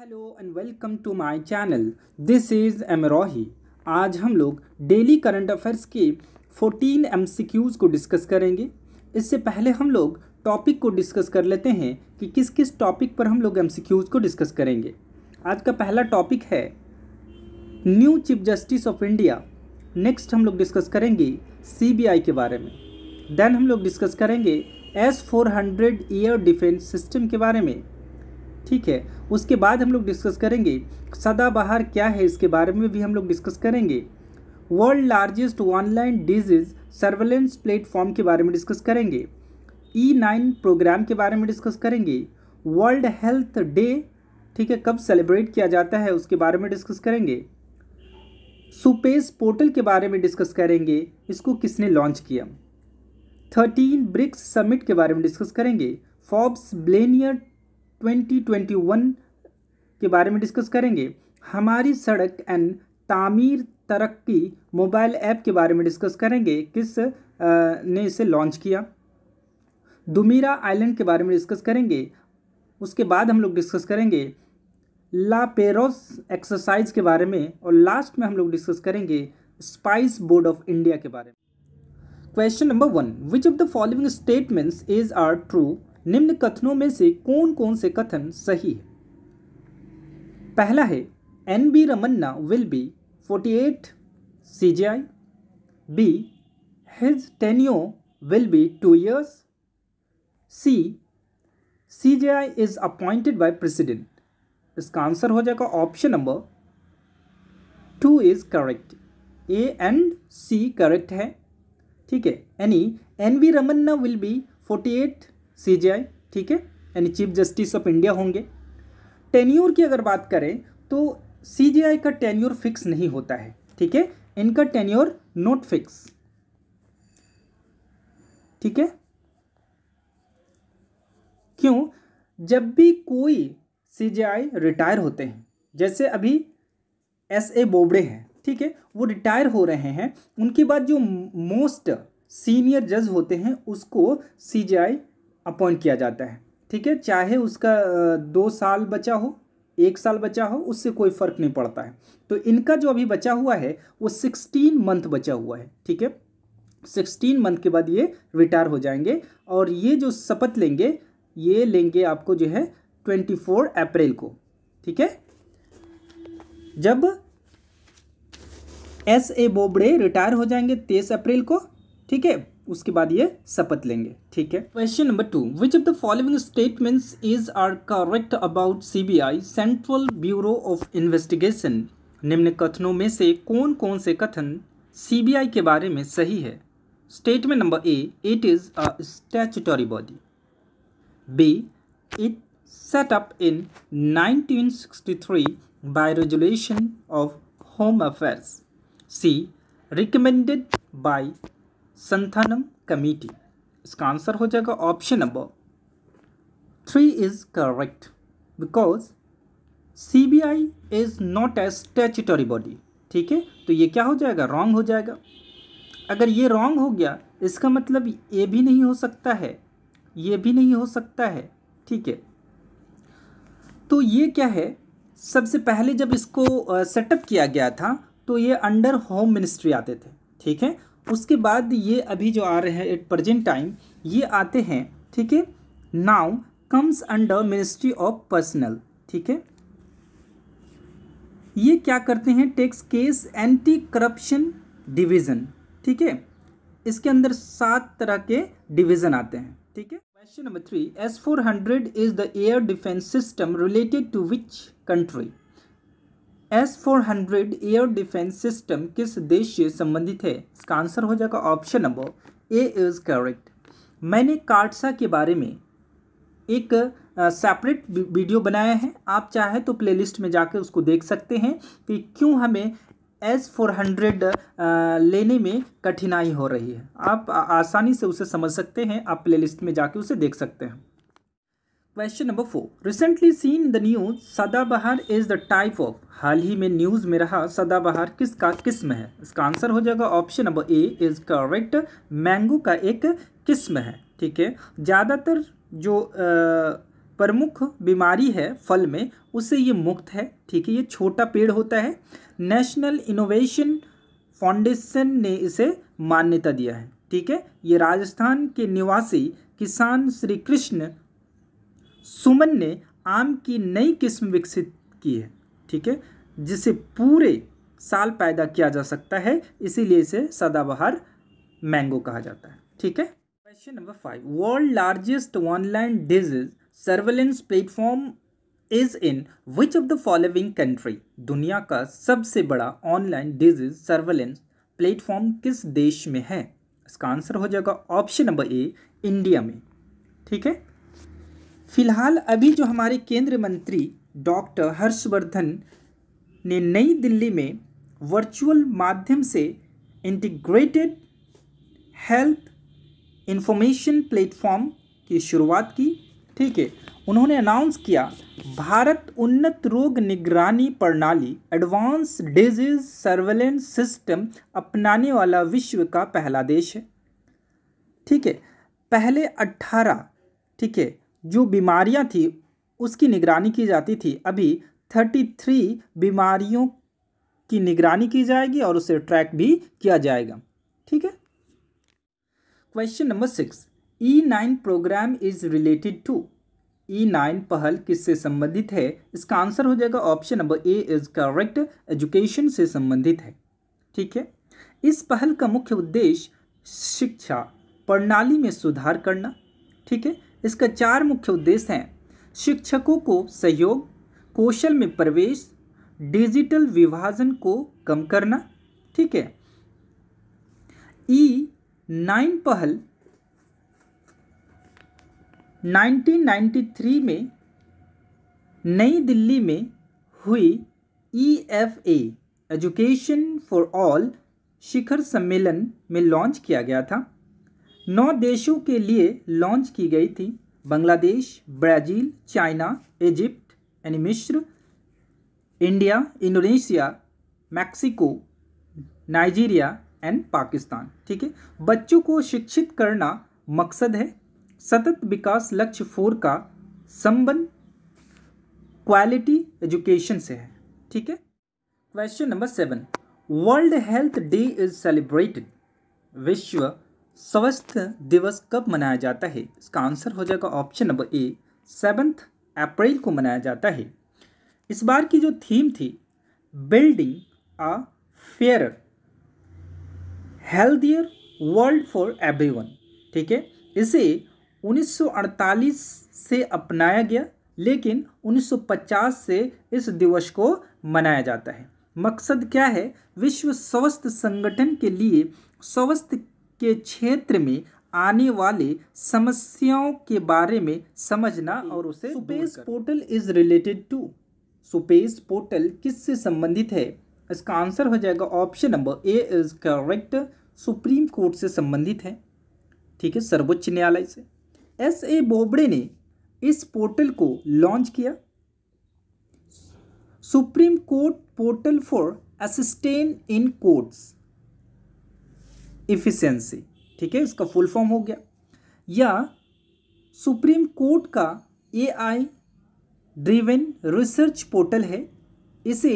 Hello and welcome to my channel this is Amrohi आज हम लोग डेली करंट अफेयर्स के 14 एमसीक्यूज़ को डिस्कस करेंगे इससे पहले हम लोग टॉपिक को डिस्कस कर लेते हैं कि किस किस टॉपिक पर हम लोग एमसीक्यूज़ को डिस्कस करेंगे आज का पहला टॉपिक है new chief justice of India next हम लोग डिस्कस करेंगे सीबीआई के बारे में देन हम लोग डिस्कस करेंगे S four hundred year defence system के बारे में ठीक है उसके बाद हम लोग डिस्कस करेंगे सदाबहार क्या है इसके बारे में भी हम लोग डिस्कस करेंगे world largest online disease surveillance platform के बारे में डिस्कस करेंगे ई नाइन प्रोग्राम के बारे में डिस्कस करेंगे वर्ल्ड हेल्थ डे ठीक है कब सेलिब्रेट किया जाता है उसके बारे में डिस्कस करेंगे सुपेस पोर्टल के बारे में डिस्कस करेंगे इसको किसने लॉन्च किया थर्टीन ब्रिक्स समिट के बारे में डिस्कस करेंगे फॉब्स ब्लेनियर 2021 के बारे में डिस्कस करेंगे हमारी सड़क एंड तामीर तरक्की मोबाइल ऐप के बारे में डिस्कस करेंगे किस ने इसे लॉन्च किया दुमीरा आइलैंड के बारे में डिस्कस करेंगे उसके बाद हम लोग डिस्कस करेंगे ला पेरोस एक्सरसाइज के बारे में और लास्ट में हम लोग डिस्कस करेंगे स्पाइस बोर्ड ऑफ इंडिया के बारे में question number one which of the following statements is are true निम्न कथनों में से कौन कौन से कथन सही है पहला है N B Ramana will be forty eight C J I B his tenure will be two years C C J I is appointed by president इसका आंसर हो जाएगा option number two is correct A and C correct है ठीक है यानी N B Ramana will be forty eight CJI ठीक है यानी चीफ जस्टिस ऑफ इंडिया होंगे टेन्यूर की अगर बात करें तो सीजेआई का टेन्यूर फिक्स नहीं होता है ठीक है इनका टेन्योर नोट फिक्स ठीक है क्यों जब भी कोई आई रिटायर होते हैं जैसे अभी एस ए बोबड़े हैं ठीक है वो रिटायर हो रहे हैं उनके बाद जो मोस्ट सीनियर जज होते हैं उसको आई अपॉइंट किया जाता है ठीक है चाहे उसका दो साल बचा हो एक साल बचा हो उससे कोई फ़र्क नहीं पड़ता है तो इनका जो अभी बचा हुआ है वो सिक्सटीन मंथ बचा हुआ है ठीक है सिक्सटीन मंथ के बाद ये रिटायर हो जाएंगे और ये जो शपथ लेंगे ये लेंगे आपको जो है ट्वेंटी फोर अप्रैल को ठीक है जब एस ए बोबड़े रिटायर हो जाएंगे तेईस अप्रैल को ठीक है उसके बाद ये शपथ लेंगे ठीक है question number two which of the following statements is are correct about CBI central bureau of investigation निम्न कथनों में से कौन कौन से कथन सीबीआई के बारे में सही है statement number A it is a statutory body B it in nineteen sixty three by resolution of home affairs C recommended by Santhanam committee इसका आंसर हो जाएगा option number three is correct because C B I is not a statutory body ठीक है तो ये क्या हो जाएगा रॉन्ग हो जाएगा अगर ये रॉन्ग हो गया इसका मतलब ये भी नहीं हो सकता है ये भी नहीं हो सकता है ठीक है तो ये क्या है सबसे पहले जब इसको सेटअप किया गया था तो ये अंडर होम मिनिस्ट्री आते थे ठीक है उसके बाद ये अभी जो आ रहे हैं एट प्रजेंट टाइम ये आते हैं ठीक है now comes under ministry of personnel ठीक है ये क्या करते हैं takes case anti corruption division ठीक है इसके अंदर सात तरह के डिवीज़न आते हैं ठीक है question number three S four hundred is the air defence system related to which country S four hundred air defence system किस देश से संबंधित है इसका आंसर हो जाएगा option number A is correct मैंने कार्डसा के बारे में एक सेपरेट वीडियो बनाया है आप चाहे तो प्लेलिस्ट में जाकर उसको देख सकते हैं कि क्यों हमें एस फोर हंड्रेड लेने में कठिनाई हो रही है आप आसानी से उसे समझ सकते हैं आप प्लेलिस्ट में जाके उसे देख सकते हैं question number four recently seen the news सदाबहार इज द टाइप ऑफ हाल ही में न्यूज में रहा सदाबहार किसका किस्म है इसका आंसर हो जाएगा option number A is correct mango का एक किस्म है ठीक है ज़्यादातर जो प्रमुख बीमारी है फल में उससे ये मुक्त है ठीक है ये छोटा पेड़ होता है नेशनल इनोवेशन फाउंडेशन ने इसे मान्यता दिया है ठीक है ये राजस्थान के निवासी किसान श्री कृष्ण सुमन ने आम की नई किस्म विकसित की है ठीक है जिसे पूरे साल पैदा किया जा सकता है इसीलिए इसे सदाबहार मैंगो कहा जाता है ठीक है question number five world largest online disease surveillance platform is in which of the following country दुनिया का सबसे बड़ा ऑनलाइन डिजीज सर्वेलेंस प्लेटफॉर्म किस देश में है इसका आंसर हो जाएगा ऑप्शन नंबर ए इंडिया में ठीक है फिलहाल अभी जो हमारे केंद्रीय मंत्री डॉक्टर हर्षवर्धन ने नई दिल्ली में वर्चुअल माध्यम से इंटीग्रेटेड हेल्थ इंफॉर्मेशन प्लेटफॉर्म की शुरुआत की ठीक है उन्होंने अनाउंस किया भारत उन्नत रोग निगरानी प्रणाली एडवांस डिजीज सर्वेलेंस सिस्टम अपनाने वाला विश्व का पहला देश है ठीक है पहले 18 ठीक है जो बीमारियां थी उसकी निगरानी की जाती थी अभी थर्टी थ्री बीमारियों की निगरानी की जाएगी और उसे ट्रैक भी किया जाएगा ठीक है question number six E nine program is related to E nine पहल किससे संबंधित है इसका आंसर हो जाएगा option number A is correct education से संबंधित है ठीक है इस पहल का मुख्य उद्देश्य शिक्षा प्रणाली में सुधार करना ठीक है इसका चार मुख्य उद्देश्य हैं शिक्षकों को सहयोग कौशल में प्रवेश डिजिटल विभाजन को कम करना ठीक है ई नाइन पहल 1993 में नई दिल्ली में हुई E F A education for all शिखर सम्मेलन में लॉन्च किया गया था नौ देशों के लिए लॉन्च की गई थी बांग्लादेश ब्राज़ील चाइना इजिप्ट यानी Misr India Indonesia Mexico Nigeria and Pakistan ठीक है बच्चों को शिक्षित करना मकसद है सतत विकास लक्ष्य फोर का संबंध क्वालिटी एजुकेशन से है ठीक है question number seven world health day is celebrated विश्व स्वस्थ दिवस कब मनाया जाता है इसका आंसर हो जाएगा option number A seventh April को मनाया जाता है इस बार की जो थीम थी building a fair healthier world for everyone ठीक है इसे 1948 से अपनाया गया लेकिन 1950 से इस दिवस को मनाया जाता है मकसद क्या है विश्व स्वास्थ्य संगठन के लिए स्वस्थ के क्षेत्र में आने वाले समस्याओं के बारे में समझना और उसे SUPACE portal is related to SUPACE portal किससे संबंधित है इसका आंसर हो जाएगा option number A is correct supreme court से संबंधित है ठीक है सर्वोच्च न्यायालय से एस ए बोबड़े ने इस पोर्टल को लॉन्च किया supreme court portal for assistant in courts efficiency ठीक है इसका फुल फॉर्म हो गया या सुप्रीम कोर्ट का A I driven research portal है इसे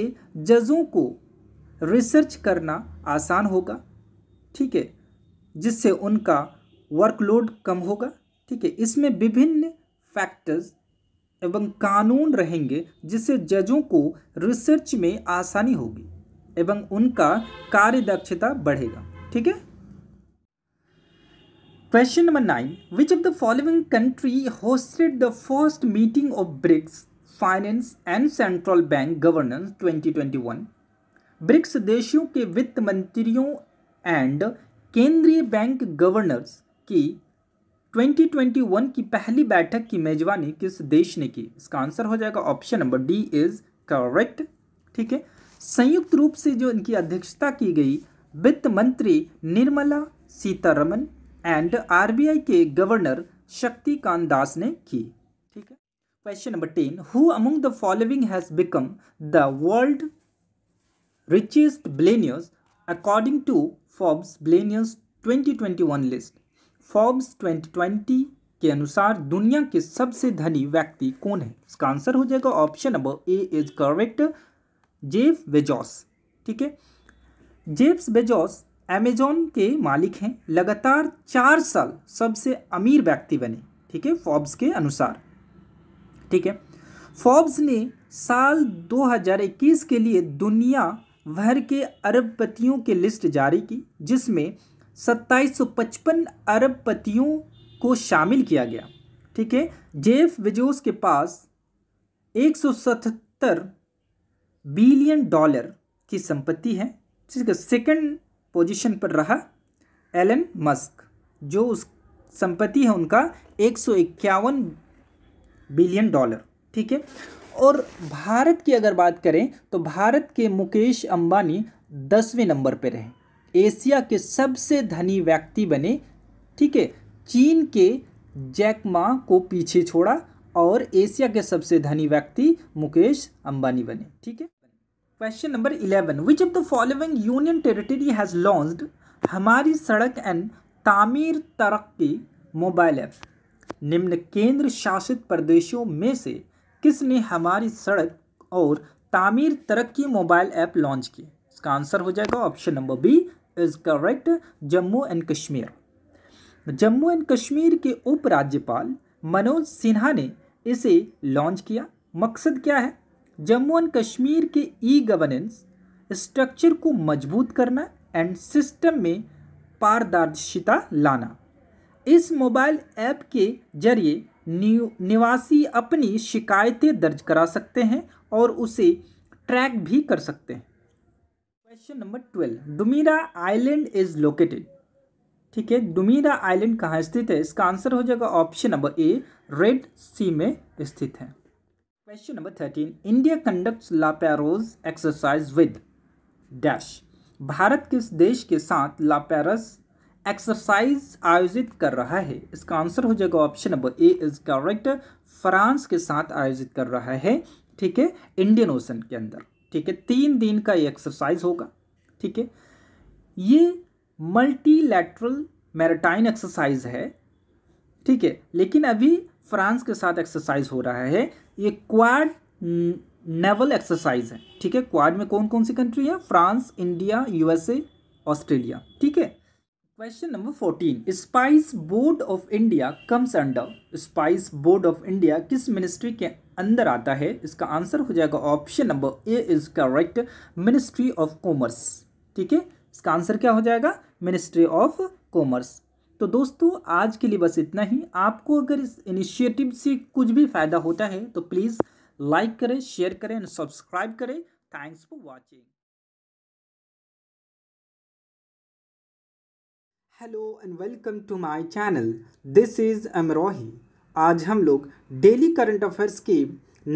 जजों को रिसर्च करना आसान होगा ठीक है जिससे उनका वर्कलोड कम होगा ठीक है इसमें विभिन्न फैक्टर्स एवं कानून रहेंगे जिससे जजों को रिसर्च में आसानी होगी एवं उनका कार्य दक्षता बढ़ेगा ठीक है Question number 9. Which of the following country hosted the first meeting of BRICS finance and central bank governance 2021 BRICS देशों के वित्त मंत्रियों एंड केंद्रीय बैंक गवर्नर्स की 2021 की पहली बैठक की मेजबानी किस देश ने की इसका आंसर हो जाएगा option number D is correct ठीक है संयुक्त रूप से जो इनकी अध्यक्षता की गई वित्त मंत्री निर्मला सीतारमन एंड आरबीआई के गवर्नर शक्तिकांत दास ने की ठीक है question number ten who among the following has become the world richest billionaires according to Forbes billionaires 2021 list Forbes 2020 के अनुसार दुनिया के सबसे धनी व्यक्ति कौन है इसका आंसर हो जाएगा option number A is correct Jeff Bezos ठीक है जेफ्स बेजॉस अमेजोन के मालिक हैं लगातार चार साल सबसे अमीर व्यक्ति बने ठीक है फॉब्स के अनुसार ठीक है फॉब्स ने साल 2021 के लिए दुनिया भर के अरबपतियों की लिस्ट जारी की जिसमें 2755 अरबपतियों को शामिल किया गया ठीक है जेफ विजोस के पास 177 बिलियन डॉलर की संपत्ति है जिसका सेकंड पोजीशन पर रहा एलन मस्क जो उस संपत्ति है उनका एक सौ इक्यावन बिलियन डॉलर ठीक है और भारत की अगर बात करें तो भारत के मुकेश अंबानी दसवें नंबर पर रहे एशिया के सबसे धनी व्यक्ति बने ठीक है चीन के जैकमा को पीछे छोड़ा और एशिया के सबसे धनी व्यक्ति मुकेश अंबानी बने ठीक है question number eleven which of the following union territory has launch हमारी सड़क एंड तामीर तरक्की मोबाइल ऐप निम्न केंद्र शासित प्रदेशों में से किसने हमारी सड़क और तामीर तरक्की मोबाइल ऐप लॉन्च की इसका आंसर हो जाएगा option number B is correct Jammu and Kashmir Jammu and Kashmir के उपराज्यपाल मनोज सिन्हा ने इसे लॉन्च किया मकसद क्या है जम्मू एंड कश्मीर के ई गवर्नेंस स्ट्रक्चर को मजबूत करना एंड सिस्टम में पारदर्शिता लाना इस मोबाइल ऐप के जरिए निवासी अपनी शिकायतें दर्ज करा सकते हैं और उसे ट्रैक भी कर सकते हैं question number twelve Doumeira island is located ठीक है डुमीरा आइलैंड कहाँ स्थित है इसका आंसर हो जाएगा option number A red sea में स्थित है Question number 13. India conducts La Perouse exercise with dash भारत किस देश के साथ लापेरस एक्सरसाइज आयोजित कर रहा है इसका आंसर हो जाएगा option number A is correct France के साथ आयोजित कर रहा है ठीक है इंडियन ओशन के अंदर ठीक है तीन दिन का ये एक्सरसाइज होगा ठीक है ये मल्टीलैटरल मैराटाइन एक्सरसाइज है ठीक है लेकिन अभी फ्रांस के साथ एक्सरसाइज हो रहा है ये क्वाड नेवल एक्सरसाइज है ठीक है क्वाड में कौन कौन सी कंट्री है फ्रांस इंडिया यूएसए ऑस्ट्रेलिया ठीक है question number fourteen spice board of India comes under spice board of India किस मिनिस्ट्री के अंदर आता है इसका आंसर हो जाएगा option number A is correct ministry of commerce ठीक है इसका आंसर क्या हो जाएगा मिनिस्ट्री ऑफ कॉमर्स तो दोस्तों आज के लिए बस इतना ही आपको अगर इस इनिशिएटिव से कुछ भी फ़ायदा होता है तो प्लीज़ लाइक करें शेयर करें एंड सब्सक्राइब करें thanks for watching hello and welcome to my channel this is Amrohi आज हम लोग डेली करंट अफेयर्स के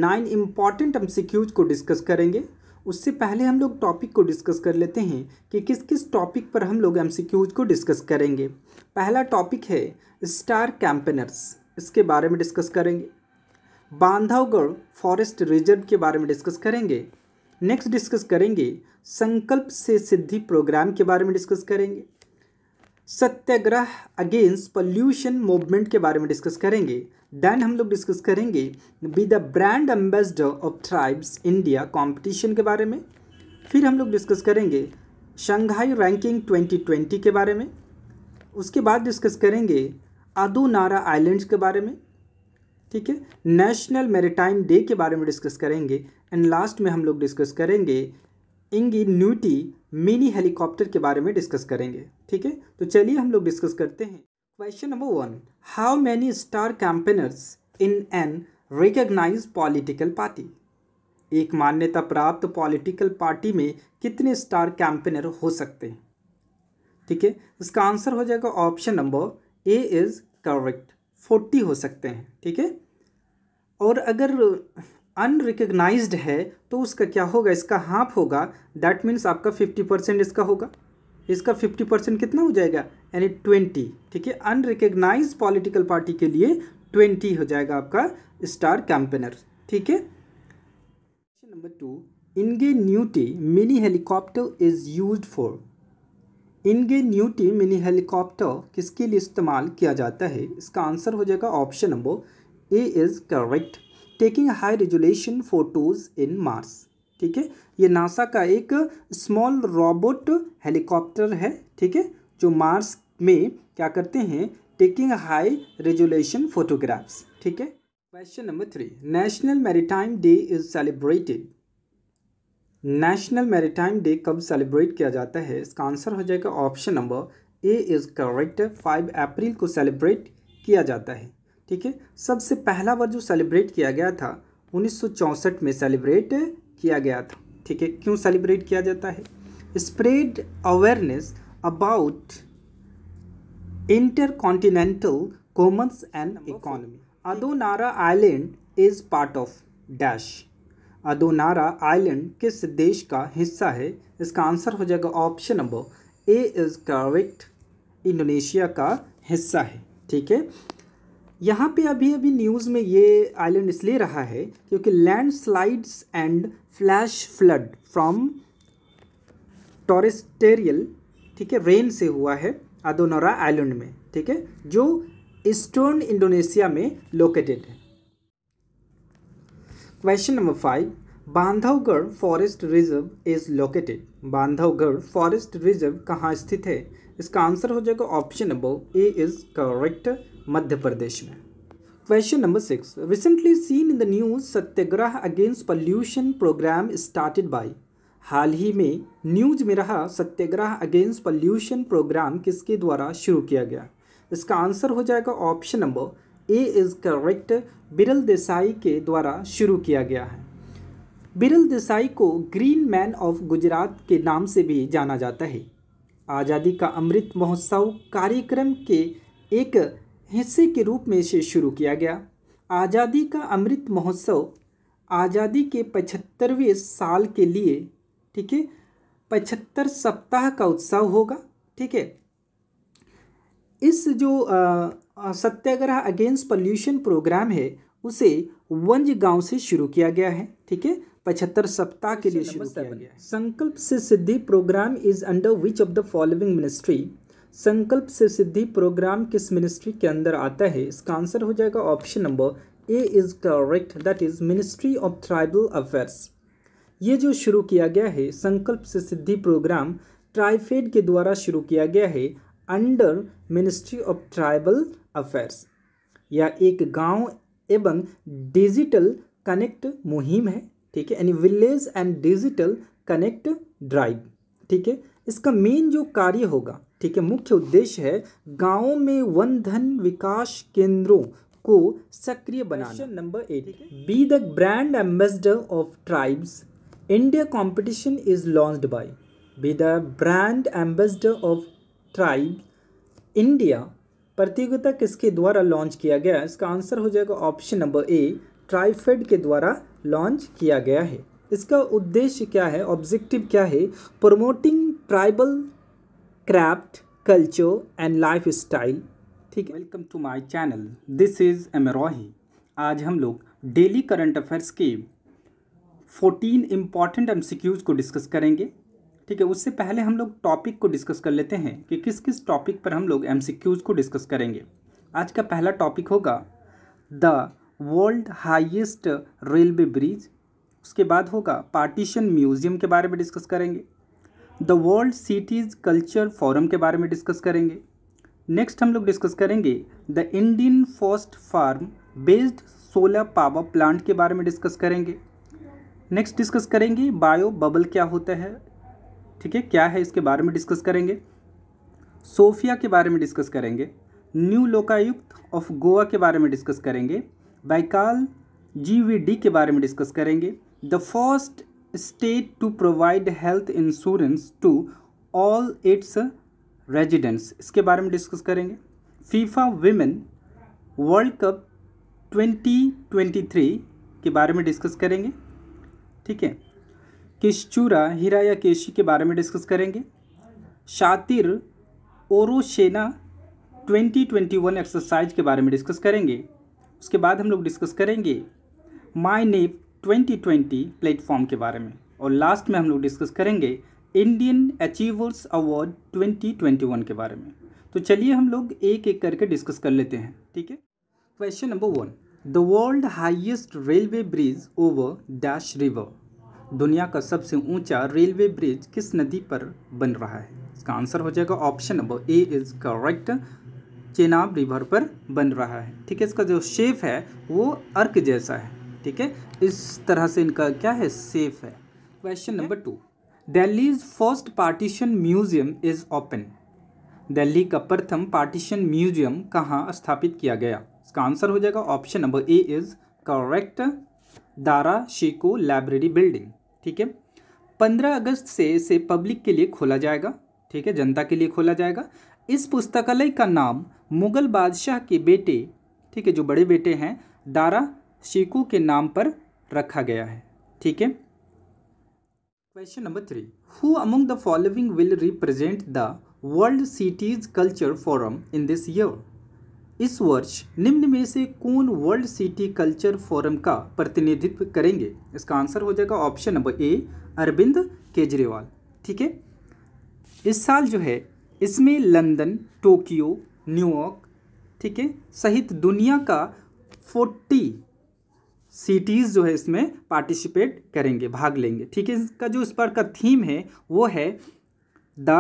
नाइन इम्पॉर्टेंट एमसीक्यूज को डिस्कस करेंगे उससे पहले हम लोग टॉपिक को डिस्कस कर लेते हैं कि किस किस टॉपिक पर हम लोग एम को डिस्कस करेंगे पहला टॉपिक है स्टार कैंपेनर्स इसके बारे में डिस्कस करेंगे बांधवगढ़ फॉरेस्ट रिजर्व के बारे में डिस्कस करेंगे नेक्स्ट डिस्कस करेंगे संकल्प से सिद्धि प्रोग्राम के बारे में डिस्कस करेंगे सत्याग्रह अगेंस्ट पॉल्यूशन मूवमेंट के बारे में डिस्कस करेंगे देन हम लोग डिस्कस करेंगे be the brand ambassador of tribes India competition के बारे में फिर हम लोग डिस्कस करेंगे शंघाई रैंकिंग 2020 के बारे में उसके बाद डिस्कस करेंगे अदूनारा आइलैंड्स के बारे में ठीक है नेशनल मेरीटाइम डे के बारे में डिस्कस करेंगे एंड लास्ट में हम लोग डिस्कस करेंगे न्यूटी मिनी हेलीकॉप्टर के बारे में डिस्कस करेंगे ठीक है तो चलिए हम लोग डिस्कस करते हैं question number one how many star campaigners in an recognize political party एक मान्यता प्राप्त पॉलिटिकल पार्टी में कितने स्टार कैंपेनर हो सकते हैं ठीक है इसका आंसर हो जाएगा option number A is correct forty हो सकते हैं ठीक है और अगर अनरिकग्नाइज्ड है तो उसका क्या होगा इसका हाफ होगा दैट मीन्स आपका फिफ्टी परसेंट इसका होगा इसका फिफ्टी परसेंट कितना हो जाएगा यानी ट्वेंटी ठीक है अनरिकग्नाइज पॉलिटिकल पार्टी के लिए ट्वेंटी हो जाएगा आपका स्टार कैंपेनर ठीक है number two Ingenuity mini helicopter is use for Ingenuity mini helicopter किसके लिए इस्तेमाल किया जाता है इसका आंसर हो जाएगा option number A is correct taking high resolution photos in Mars ठीक है ये नासा का एक स्मॉल रोबोट हेलीकॉप्टर है ठीक है जो मार्स में क्या करते हैं टेकिंग हाई रेजुलेशन फोटोग्राफ्स ठीक है question number three national maritime day is celebrated national maritime day कब सेलिब्रेट किया जाता है इसका आंसर हो जाएगा option number A is correct five April को सेलिब्रेट किया जाता है ठीक है सबसे पहला बार जो सेलिब्रेट किया गया था 1964 में सेलिब्रेट किया गया था ठीक है क्यों सेलिब्रेट किया जाता है spread awareness about intercontinental commerce and economy Adonara island is part of dash Adonara island किस देश का हिस्सा है इसका आंसर हो जाएगा option number A is correct Indonesia का हिस्सा है ठीक है यहाँ पे अभी अभी न्यूज़ में ये आइलैंड इसलिए रहा है क्योंकि landslides and flash flood from torrential ठीक है रेन से हुआ है अदोनोरा आइलैंड में ठीक है जो ईस्टर्न इंडोनेशिया में लोकेटेड है question number five Bandhavgarh forest reserve is located Bandhavgarh forest reserve कहाँ स्थित है इसका आंसर हो जाएगा option number A is correct Madhya Pradesh में question number six recently seen in the news Satyagraha against pollution program started by हाल ही में न्यूज में रहा सत्याग्रह अगेंस्ट पॉल्यूशन प्रोग्राम किसके द्वारा शुरू किया गया इसका आंसर हो जाएगा option number A is correct Viral Desai के द्वारा शुरू किया गया है बिरल देसाई को ग्रीन मैन ऑफ गुजरात के नाम से भी जाना जाता है आज़ादी का अमृत महोत्सव कार्यक्रम के एक हिस्से के रूप में इसे शुरू किया गया आज़ादी का अमृत महोत्सव आज़ादी के पचहत्तरवें साल के लिए ठीक है पचहत्तर सप्ताह का उत्सव होगा ठीक है इस जो सत्याग्रह अगेंस्ट पॉल्यूशन प्रोग्राम है उसे वंज गांव से शुरू किया गया है ठीक है पचहत्तर सप्ताह के लिए अच्छा, शुरू किया गया है Sankalp se Siddhi program is under which of the following ministry Sankalp se Siddhi programme किस मिनिस्ट्री के अंदर आता है इसका आंसर हो जाएगा option number A is correct that is ministry of tribal affairs ये जो शुरू किया गया है संकल्प से सिद्धि प्रोग्राम ट्राइफेड के द्वारा शुरू किया गया है under ministry of tribal affairs या एक गांव एवं डिजिटल कनेक्ट मुहिम है ठीक है यानी village and digital connect drive ठीक है इसका मेन जो कार्य होगा ठीक है मुख्य उद्देश्य है गांवों में वन धन विकास केंद्रों को सक्रिय बनाना number eight be the brand ambassador of tribes India competition is launched by be the brand ambassador of tribe India प्रतियोगिता किसके द्वारा लॉन्च किया गया है इसका आंसर हो जाएगा ऑप्शन नंबर ए ट्राइफेड के द्वारा लॉन्च किया गया है इसका उद्देश्य क्या है ऑब्जेक्टिव क्या है promoting tribal craft culture and lifestyle ठीक है welcome to my channel this is Amrohi आज हम लोग डेली करंट अफेयर्स के 14 इम्पॉर्टेंट एम को डिस्कस करेंगे ठीक है उससे पहले हम लोग टॉपिक को डिस्कस कर लेते हैं कि किस किस टॉपिक पर हम लोग एम को डिस्कस करेंगे आज का पहला टॉपिक होगा the world highest railway bridge उसके बाद होगा पार्टीशन म्यूज़ियम के बारे में डिस्कस करेंगे the world cities culture forum के बारे में डिस्कस करेंगे नेक्स्ट हम लोग डिस्कस करेंगे the Indian first farm based solar power plant के बारे में डिस्कस करेंगे नेक्स्ट डिस्कस करेंगे बायो बबल क्या होता है ठीक है क्या है इसके बारे में डिस्कस करेंगे सोफिया के बारे में डिस्कस करेंगे न्यू लोकायुक्त ऑफ गोवा के बारे में डिस्कस करेंगे बाइकाल जीवीडी के बारे में डिस्कस करेंगे the first state to provide health insurance to all its residents इसके बारे में डिस्कस करेंगे फीफा वीमेन वर्ल्ड कप 2023 के बारे में डिस्कस करेंगे ठीक है किशचूरा हीरा या केशी के बारे में डिस्कस करेंगे शातिर ओरोसेना 2021 एक्सरसाइज के बारे में डिस्कस करेंगे उसके बाद हम लोग डिस्कस करेंगे माई नेप 2020 प्लेटफॉर्म के बारे में और लास्ट में हम लोग डिस्कस करेंगे इंडियन अचीवर्स अवार्ड 2021 के बारे में तो चलिए हम लोग एक एक करके डिस्कस कर लेते हैं ठीक है question number one the world highest railway bridge over dash river दुनिया का सबसे ऊंचा रेलवे ब्रिज किस नदी पर बन रहा है इसका आंसर हो जाएगा option number A is correct Chenab river पर बन रहा है ठीक है इसका जो शेप है वो अर्क जैसा है ठीक है इस तरह से इनका क्या है सेफ है question number two Delhi's first partition museum is open Delhi का प्रथम पार्टीशन म्यूजियम कहाँ स्थापित किया गया इसका आंसर हो जाएगा option number A is correct Dara Shikoh library building ठीक है पंद्रह अगस्त से इसे पब्लिक के लिए खोला जाएगा ठीक है जनता के लिए खोला जाएगा इस पुस्तकालय का नाम मुगल बादशाह के बेटे ठीक है जो बड़े बेटे हैं दारा शिकू के नाम पर रखा गया है ठीक है question number three who among the following will represent the world cities culture forum in this year इस वर्ष निम्न में से कौन वर्ल्ड सिटी कल्चर फोरम का प्रतिनिधित्व करेंगे इसका आंसर हो जाएगा option number A Arvind Kejriwal ठीक है इस साल जो है इसमें लंदन टोक्यो न्यूयॉर्क ठीक है सहित दुनिया का फोर्टी सिटीज़ जो है इसमें पार्टिसिपेट करेंगे भाग लेंगे ठीक है इसका जो इस बार का थीम है वो है द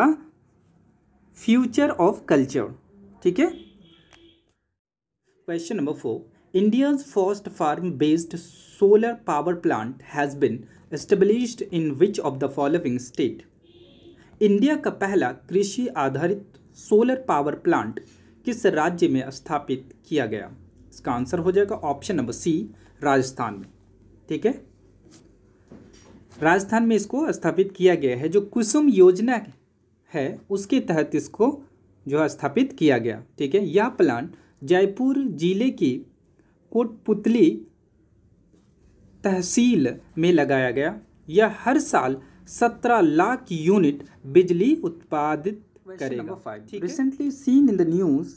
फ्यूचर ऑफ कल्चर ठीक है question number four India's first farm based solar power plant has been established in which of the following state India का पहला कृषि आधारित सोलर पावर प्लांट किस राज्य में स्थापित किया गया इसका आंसर हो जाएगा ऑप्शन नंबर सी राजस्थान में ठीक है राजस्थान में इसको स्थापित किया गया है जो कुसुम योजना है उसके तहत इसको जो है स्थापित किया गया ठीक है यह प्लांट जयपुर जिले की कोटपुतली तहसील में लगाया गया यह हर साल सत्रह लाख यूनिट बिजली उत्पादित करेगा recently seen in the news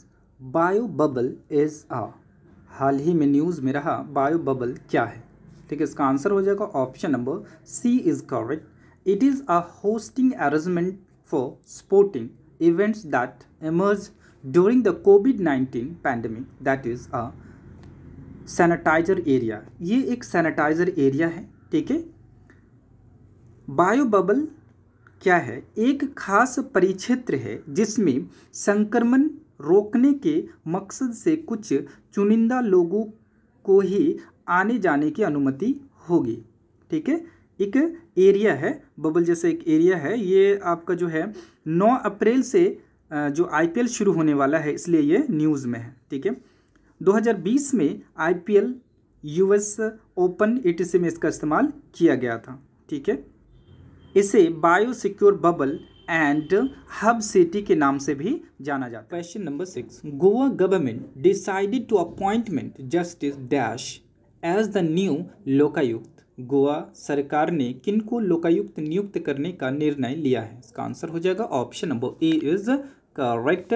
bio bubble is a हाल ही में न्यूज़ में रहा बायो बबल क्या है ठीक है इसका आंसर हो जाएगा option number C is correct it is a hosting arrangement for sporting events that emerge during the COVID nineteen pandemic that is a sanitiser area ये एक सैनिटाइजर एरिया है ठीक है बायो बबल क्या है एक खास परिक्षेत्र है जिसमें संक्रमण रोकने के मकसद से कुछ चुनिंदा लोगों को ही आने जाने की अनुमति होगी ठीक है एक एरिया है बबल जैसा एक एरिया है ये आपका जो है 9 अप्रैल से जो आईपीएल शुरू होने वाला है इसलिए ये न्यूज़ में है ठीक है 2020 में आईपीएल यूएस ओपन एटीसी में इसका इस्तेमाल किया गया था ठीक है इसे biosecure bubble and hub city के नाम से भी जाना जाता है question number six Goa government decided to appointment justice dash as the new Lokayukta Goa सरकार ने किनको लोकायुक्त नियुक्त करने का निर्णय लिया है इसका आंसर हो जाएगा option number A is correct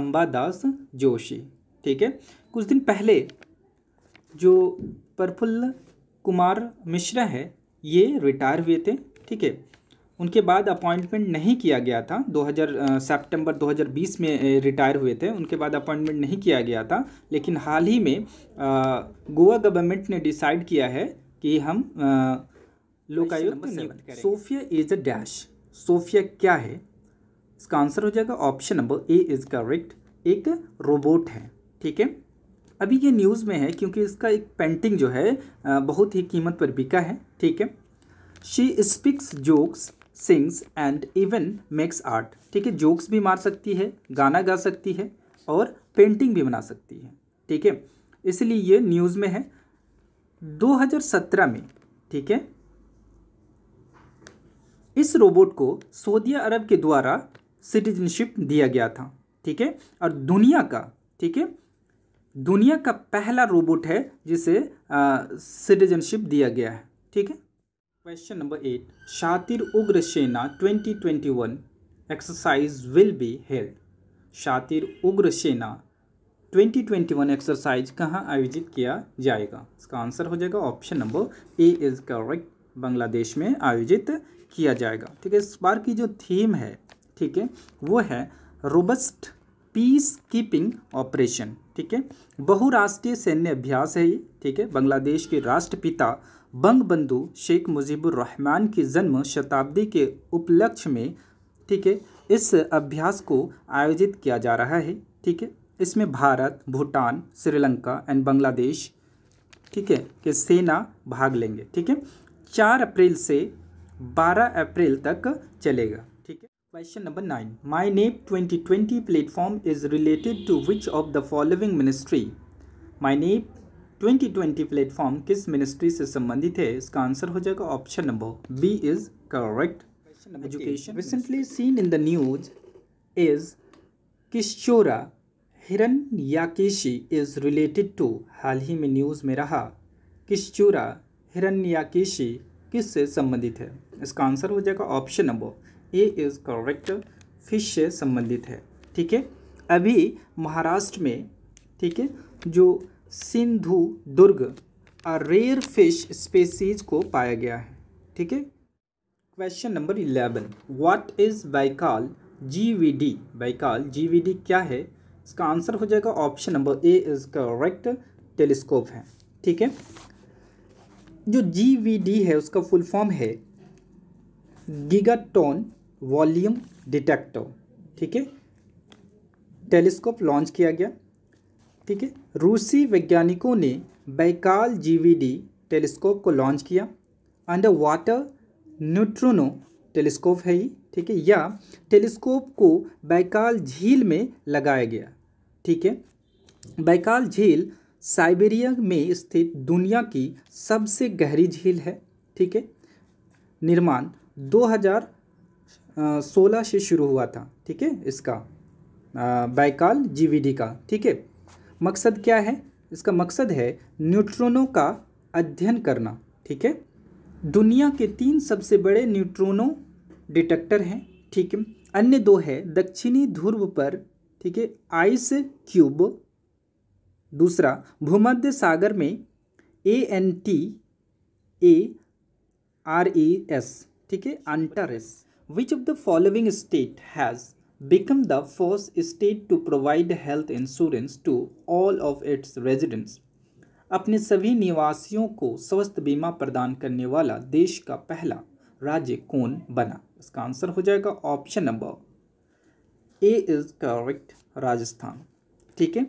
Ambadas Joshi ठीक है कुछ दिन पहले जो प्रफुल्ल कुमार मिश्रा है ये रिटायर हुए थे ठीक है उनके बाद अपॉइंटमेंट नहीं किया गया था 2000 सितंबर 2020 में रिटायर हुए थे उनके बाद अपॉइंटमेंट नहीं किया गया था लेकिन हाल ही में गोवा गवर्नमेंट ने डिसाइड किया है कि हम लोकायुक्त नियुक्त करें Sophia is a dash Sophia क्या है इसका आंसर हो जाएगा option number A is correct एक रोबोट है ठीक है अभी ये न्यूज़ में है क्योंकि इसका एक पेंटिंग जो है बहुत ही कीमत पर बिका है ठीक है she speaks jokes sings and even makes art ठीक है जोक्स भी मार सकती है गाना गा सकती है और पेंटिंग भी बना सकती है ठीक है इसलिए ये न्यूज़ में है 2017 में ठीक है इस रोबोट को सऊदी अरब के द्वारा सिटीजनशिप दिया गया था ठीक है और दुनिया का ठीक है दुनिया का पहला रोबोट है जिसे सिटीजनशिप दिया गया है ठीक है क्वेश्चन नंबर एट शातिर उग्र सेना 2021 exercise will be held. Shatir twenty Sena 2021 exercise कहाँ आयोजित किया जाएगा इसका आंसर हो जाएगा option number A is correct Bangladesh में आयोजित किया जाएगा ठीक है इस बार की जो थीम है ठीक है वो है रोबस्ट पीस कीपिंग ऑपरेशन ठीक है बहुराष्ट्रीय सैन्य अभ्यास है ये ठीक है बांग्लादेश के राष्ट्रपिता बंग बंधु शेख मुजीबुर रहमान की जन्म शताब्दी के उपलक्ष्य में ठीक है इस अभ्यास को आयोजित किया जा रहा है ठीक है इसमें भारत भूटान श्रीलंका एंड बांग्लादेश ठीक है के सेना भाग लेंगे ठीक है चार अप्रैल से बारह अप्रैल तक चलेगा ठीक है question number nine my NEP twenty twenty platform is related to which of the following ministry my NEP 2020 platform किस मिनिस्ट्री से संबंधित है इसका आंसर हो जाएगा option number B is correct education recently seen in the news is किशोरा केशी is related to हाल ही में न्यूज़ में रहा किशोरा केशी किस से संबंधित है इसका आंसर हो जाएगा option number A is correct fish से संबंधित है ठीक है अभी महाराष्ट्र में ठीक है जो Sindhudurg a rare fish species को पाया गया है ठीक है question number eleven what is Baikal GVD Baikal GVD क्या है इसका आंसर हो जाएगा option number A is correct telescope है ठीक है जो जीवीडी है उसका फुल फॉर्म है गिगाटोन वॉल्यूम डिटेक्टर ठीक है टेलीस्कोप लॉन्च किया गया ठीक है रूसी वैज्ञानिकों ने बैकाल जीवीडी टेलीस्कोप को लॉन्च किया अंडर वाटर न्यूट्रोनो टेलीस्कोप है ही ठीक है या टेलीस्कोप को बैकाल झील में लगाया गया ठीक है बैकाल झील साइबेरिया में स्थित दुनिया की सबसे गहरी झील है ठीक है निर्माण 2016 से शुरू हुआ था ठीक है इसका बैकाल जीवीडी का ठीक है मकसद क्या है इसका मकसद है न्यूट्रॉनों का अध्ययन करना ठीक है दुनिया के तीन सबसे बड़े न्यूट्रॉनों डिटेक्टर हैं ठीक है अन्य दो है दक्षिणी ध्रुव पर ठीक है आइस क्यूब दूसरा भूमध्य सागर में A N T A R E S ठीक है Antares which of the following state has become the first state to provide health insurance to all of its residents अपने सभी निवासियों को स्वस्थ बीमा प्रदान करने वाला देश का पहला राज्य कौन बना इसका आंसर हो जाएगा option number A is correct Rajasthan ठीक है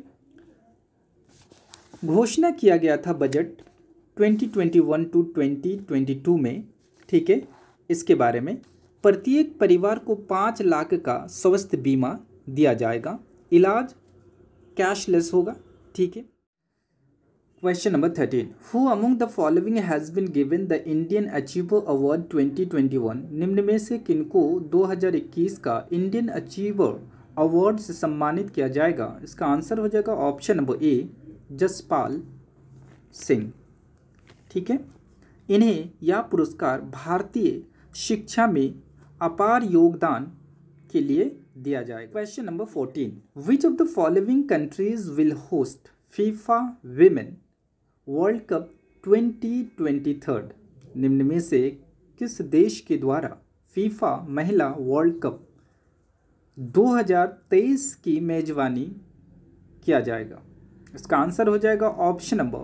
घोषणा किया गया था बजट 2021 टू ट्वेंटी में ठीक है इसके बारे में प्रत्येक परिवार को पाँच लाख का स्वास्थ्य बीमा दिया जाएगा इलाज कैशलेस होगा ठीक है question number thirteen who among the following has been given the Indian achiever award 2021 निम्न में से किनको 2021 का इंडियन अचीवर अवार्ड से सम्मानित किया जाएगा इसका आंसर हो जाएगा option number A Jaspal Singh ठीक है इन्हें यह पुरस्कार भारतीय शिक्षा में अपार योगदान के लिए दिया जाएगा question number fourteen which of the following countries will host FIFA women world cup twenty twenty third निम्न में से किस देश के द्वारा फीफा महिला वर्ल्ड कप 2023 की मेजबानी किया जाएगा इसका आंसर हो जाएगा option number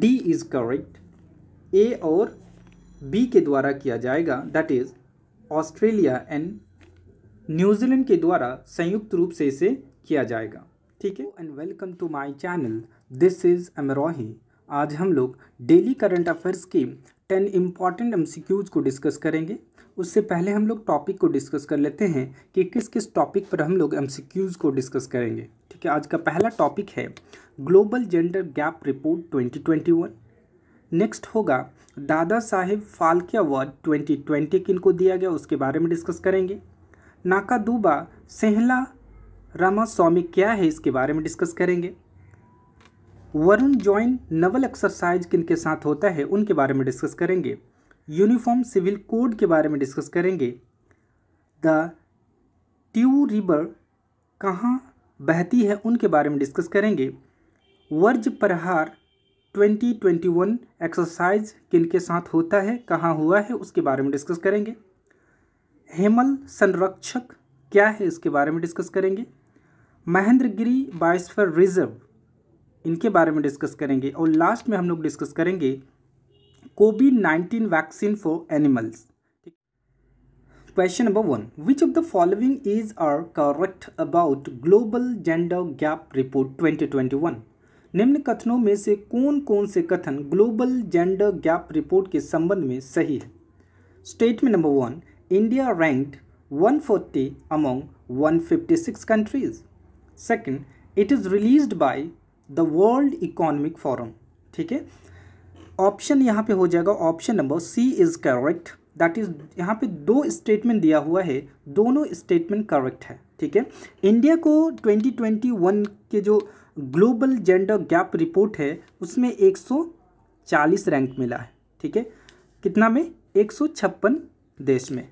D is correct A और बी के द्वारा किया जाएगा that is Australia and New Zealand के द्वारा संयुक्त रूप से इसे किया जाएगा ठीक है and welcome to my channel this is Amrohi आज हम लोग डेली करंट अफेयर्स के टेन इम्पॉर्टेंट एम को डिस्कस करेंगे उससे पहले हम लोग टॉपिक को डिस्कस कर लेते हैं कि किस किस टॉपिक पर हम लोग एम को डिस्कस करेंगे ठीक है आज का पहला टॉपिक है global gender gap report 2021 next होगा दादा साहेब फाल्के अवार्ड 2020 किन को दिया गया उसके बारे में डिस्कस करेंगे नाका दूबा सेहला रामा स्वामी क्या है इसके बारे में डिस्कस करेंगे वरुण जॉइन नवल एक्सरसाइज किन के साथ होता है उनके बारे में डिस्कस करेंगे यूनिफॉर्म सिविल कोड के बारे में डिस्कस करेंगे द ट्यू रिवर कहाँ बहती है उनके बारे में डिस्कस करेंगे वर्ज प्रहार ट्वेंटी ट्वेंटी वन एक्सरसाइज किन के साथ होता है कहाँ हुआ है उसके बारे में डिस्कस करेंगे हेमल संरक्षक क्या है इसके बारे में डिस्कस करेंगे महेंद्रगिरी बायोस्फर रिजर्व इनके बारे में डिस्कस करेंगे और लास्ट में हम लोग डिस्कस करेंगे COVID nineteen vaccine for animals question number one which of the following is are correct about global gender gap report twenty twenty one निम्न कथनों में से कौन कौन से कथन ग्लोबल जेंडर गैप रिपोर्ट के संबंध में सही है statement number one India ranked 140 among one countries second it is release by the world economic forum ठीक है ऑप्शन यहाँ पे हो जाएगा option number C is correct that is यहाँ पे दो स्टेटमेंट दिया हुआ है दोनों स्टेटमेंट करेक्ट है ठीक है इंडिया को 2021 के जो ग्लोबल जेंडर गैप रिपोर्ट है उसमें 140 रैंक मिला है ठीक है कितना में एक देश में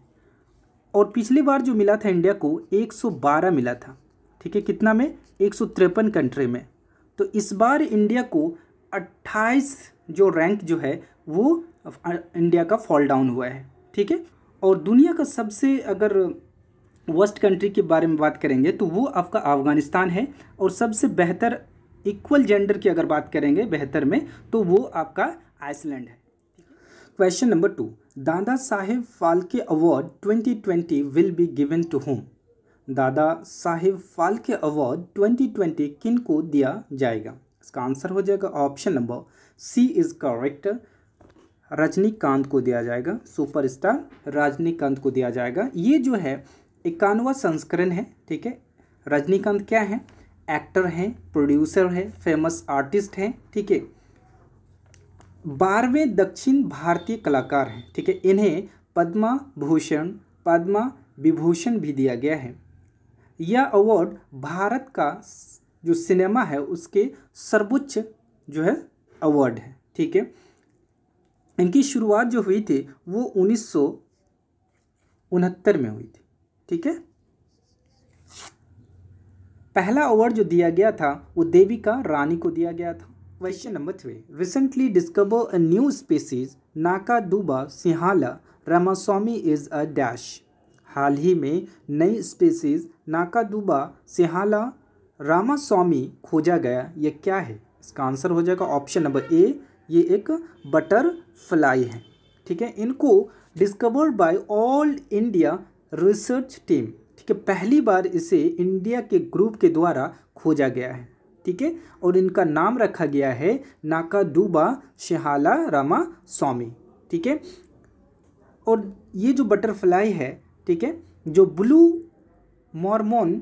और पिछली बार जो मिला था इंडिया को 112 मिला था ठीक है कितना में एक कंट्री में तो इस बार इंडिया को 28 जो रैंक जो है वो इंडिया का फॉल डाउन हुआ है ठीक है और दुनिया का सबसे अगर वर्स्ट कंट्री के बारे में बात करेंगे तो वो आपका अफ़गानिस्तान है और सबसे बेहतर इक्वल जेंडर की अगर बात करेंगे बेहतर में तो वो आपका आइसलैंड है question number two Dada Saheb Phalke award 2020 will be given to whom Dada Saheb Phalke award 2020 किन को दिया जाएगा इसका आंसर हो जाएगा option number C is correct Rajinikanth को दिया जाएगा सुपरस्टार रजनीकांत को दिया जाएगा ये जो है इक्यानवा संस्करण है ठीक है रजनीकांत क्या है एक्टर हैं प्रोड्यूसर हैं फेमस आर्टिस्ट हैं ठीक है बारहवें दक्षिण भारतीय कलाकार हैं ठीक है इन्हें पद्मा भूषण पद्मा विभूषण भी दिया गया है यह अवार्ड भारत का जो सिनेमा है उसके सर्वोच्च जो है अवार्ड है ठीक है इनकी शुरुआत जो हुई थी वो उन्नीस में हुई थी ठीक है पहला अवार्ड जो दिया गया था वो देविका रानी को दिया गया था question number three recently discover a new नाका नाकाडूबा सिंहाला रामास्वामी इज अ डैश हाल ही में नई नाका नाकाडूबा सिहाला रामास्वामी खोजा गया यह क्या है इसका आंसर हो जाएगा ऑप्शन नंबर ए ये एक बटरफ्लाई है ठीक है इनको discovered by all India research team ठीक है पहली बार इसे इंडिया के ग्रुप के द्वारा खोजा गया है ठीक है और इनका नाम रखा गया है नाकाडूबा शिहाला रामा स्वामी ठीक है और ये जो बटरफ्लाई है ठीक है जो blue Mormon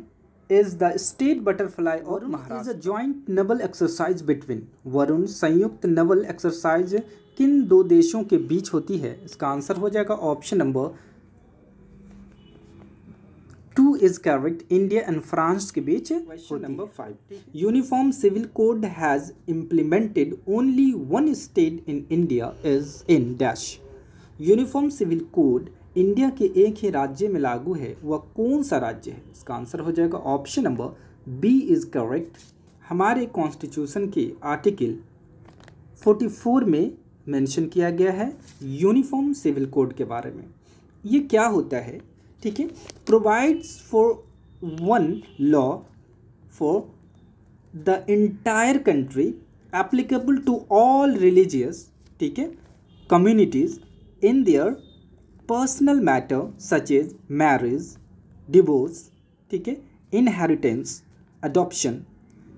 is the state butterfly और is a joint naval exercise between Varun संयुक्त नवल एक्सरसाइज किन दो देशों के बीच होती है इसका आंसर हो जाएगा option number is correct India and France के बीच number five uniform civil code has implemented only one state in India is in dash uniform civil code India के एक ही राज्य में लागू है वह कौन सा राज्य है इसका आंसर हो जाएगा option number B is correct हमारे कॉन्स्टिट्यूशन के आर्टिकल 44 में मेंशन किया गया है यूनिफॉर्म सिविल कोड के बारे में ये क्या होता है ठीक है provides for one law for the entire country applicable to all religious ठीक है communities in their personal matter such is marriage divorce ठीक है इनहेरिटेंस adoption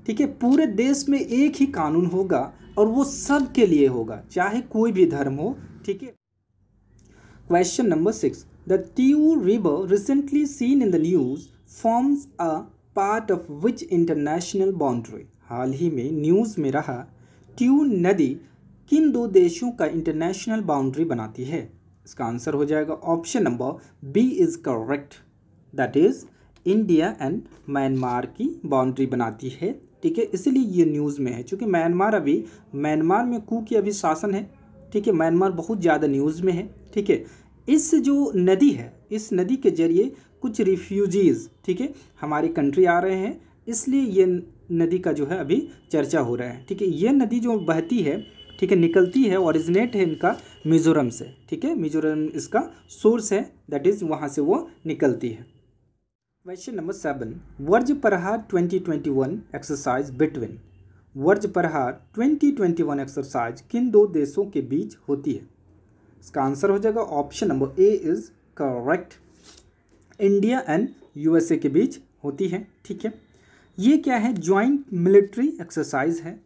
ठीक है पूरे देश में एक ही कानून होगा और वो सब के लिए होगा चाहे कोई भी धर्म हो ठीक है question number six The Tiu River, recently seen in the news, forms a part of which international boundary? हाल ही में न्यूज़ में रहा ट्यू नदी किन दो देशों का इंटरनेशनल बाउंड्री बनाती है इसका आंसर हो जाएगा option number B is correct that is India and Myanmar की बाउंड्री बनाती है ठीक है इसलिए ये न्यूज़ में है क्योंकि म्यांमार अभी म्यांमार में कू की अभी शासन है ठीक है म्यांमार बहुत ज़्यादा न्यूज़ में है ठीक है इस जो नदी है इस नदी के जरिए कुछ रिफ्यूजीज़ ठीक है हमारी कंट्री आ रहे हैं इसलिए ये नदी का जो है अभी चर्चा हो रहा है ठीक है ये नदी जो बहती है ठीक है निकलती है ओरिजिनेट है इनका मिज़ोरम से ठीक है मिज़ोरम इसका सोर्स है दैट इज़ वहाँ से वो निकलती है क्वेश्चन नंबर सेवन वर्ज प्रहार 2021 एक्सरसाइज बिटवीन वर्ज प्रहार 2021 एक्सरसाइज किन दो देशों के बीच होती है इसका आंसर हो जाएगा option number A is correct India and USA के बीच होती है ठीक है ये क्या है ज्वाइंट मिलिट्री एक्सरसाइज है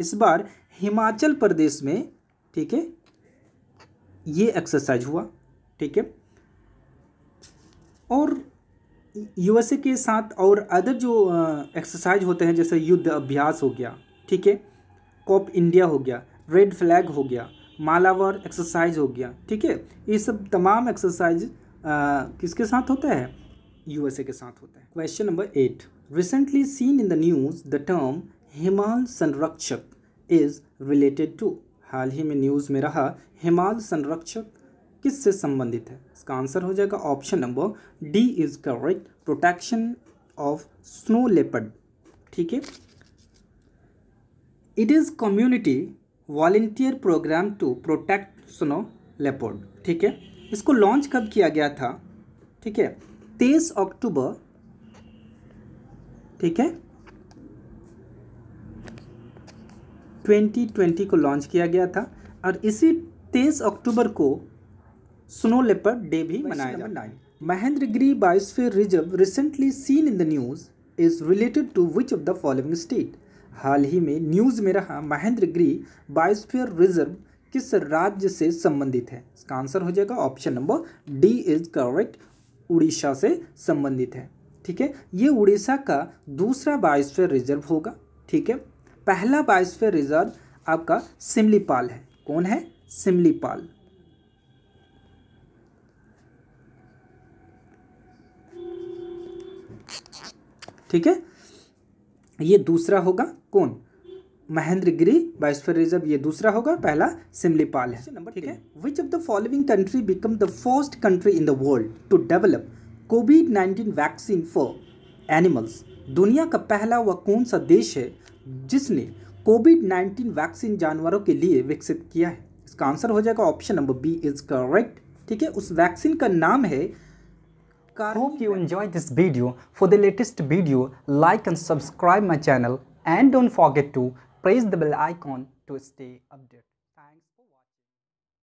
इस बार हिमाचल प्रदेश में ठीक है ये एक्सरसाइज हुआ ठीक है और यूएसए के साथ और अदर जो एक्सरसाइज होते हैं जैसे युद्ध अभ्यास हो गया ठीक है कॉप इंडिया हो गया रेड फ्लैग हो गया मालावर एक्सरसाइज हो गया ठीक है ये सब तमाम एक्सरसाइज किसके साथ होता है यूएसए के साथ होता है question number eight recently seen in the news the term Himal Sanrakshak is related to हाल ही में न्यूज़ में रहा हिमाल संरक्षक किस से संबंधित है इसका आंसर हो जाएगा option number D is correct protection of snow leopard ठीक है it is community volunteer programme to protect snow leopard ठीक है इसको लॉन्च कब किया गया था ठीक है तेईस अक्टूबर ठीक है 2020 को लॉन्च किया गया था और इसी तेईस अक्टूबर को स्नो लेपर्ड डे भी मनाया जाता है Mahendragiri biosphere reserve recently seen in the news is related to which of the following state हाल ही में न्यूज़ में रहा महेंद्र गिरी बायोस्फीयर रिजर्व किस राज्य से संबंधित है इसका आंसर हो जाएगा option number D is correct Orissa से संबंधित है ठीक है ये उड़ीसा का दूसरा बायोस्फीयर रिजर्व होगा ठीक है पहला बायोस्फीयर रिजर्व आपका सिमलीपाल है कौन है सिमलीपाल ठीक है ये दूसरा होगा कौन महेंद्र गिरी बायोस्फीयर रिजर्व ये दूसरा होगा पहला सिमलीपाल है नंबर ठीक है which of the following country become the first country in the world to develop COVID nineteen vaccine for animals दुनिया का पहला वह कौन सा देश है जिसने कोविड नाइन्टीन वैक्सीन जानवरों के लिए विकसित किया है इसका आंसर हो जाएगा option number B is correct ठीक है उस वैक्सीन का नाम है Hope you enjoyed this video. For the latest video, like and subscribe my channel and don't forget to press the bell icon to stay updated.